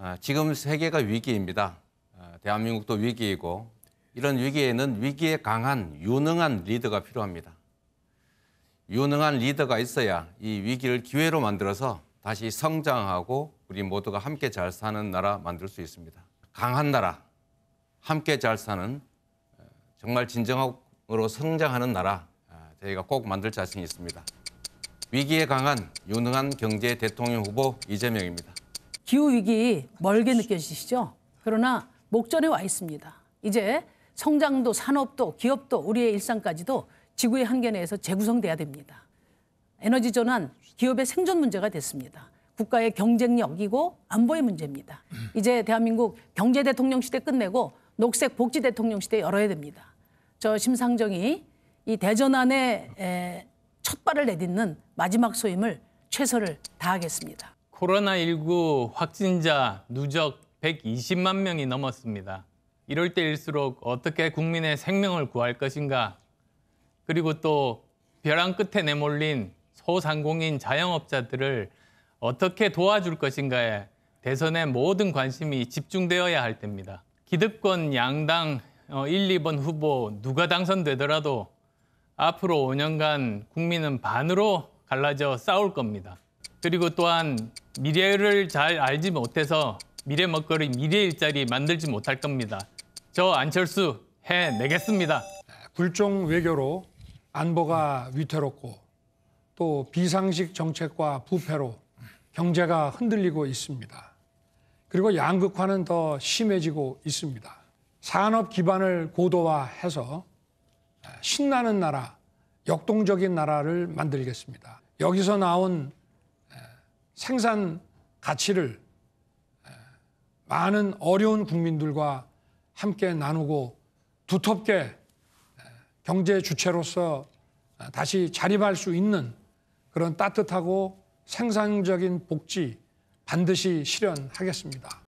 아, 지금 세계가 위기입니다. 아, 대한민국도 위기이고 이런 위기에는 위기에 강한 유능한 리더가 필요합니다. 유능한 리더가 있어야 이 위기를 기회로 만들어서 다시 성장하고 우리 모두가 함께 잘 사는 나라 만들 수 있습니다. 강한 나라, 함께 잘 사는 어, 정말 진정으로 성장하는 나라 아, 저희가 꼭 만들 자신이 있습니다. 위기에 강한 유능한 경제 대통령 후보 이재명입니다. 기후 위기 멀게 느껴지시죠? 그러나 목전에 와 있습니다. 이제 성장도 산업도 기업도 우리의 일상까지도 지구의 한계 내에서 재구성돼야 됩니다. 에너지 전환 기업의 생존 문제가 됐습니다. 국가의 경쟁력이고 안보의 문제입니다. 이제 대한민국 경제 대통령 시대 끝내고 녹색 복지 대통령 시대 열어야 됩니다. 저 심상정이 이 대전안에 첫 발을 내딛는 마지막 소임을 최선을 다하겠습니다. 코로나19 확진자 누적 120만 명이 넘었습니다. 이럴 때일수록 어떻게 국민의 생명을 구할 것인가? 그리고 또 벼랑 끝에 내몰린 소상공인 자영업자들을 어떻게 도와줄 것인가에 대선의 모든 관심이 집중되어야 할 때입니다. 기득권 양당 1, 어, 2번 후보 누가 당선되더라도 앞으로 5년간 국민은 반으로 갈라져 싸울 겁니다. 그리고 또한 미래를 잘 알지 못해서 미래 먹거리, 미래 일자리 만들지 못할 겁니다. 저 안철수 해내겠습니다. 굴종 외교로 안보가 위태롭고 또 비상식 정책과 부패로 경제가 흔들리고 있습니다. 그리고 양극화는 더 심해지고 있습니다. 산업 기반을 고도화해서 신나는 나라, 역동적인 나라를 만들겠습니다. 여기서 나온 생산 가치를 많은 어려운 국민들과 함께 나누고 두텁게 경제 주체로서 다시 자립할 수 있는 그런 따뜻하고 생산적인 복지 반드시 실현하겠습니다.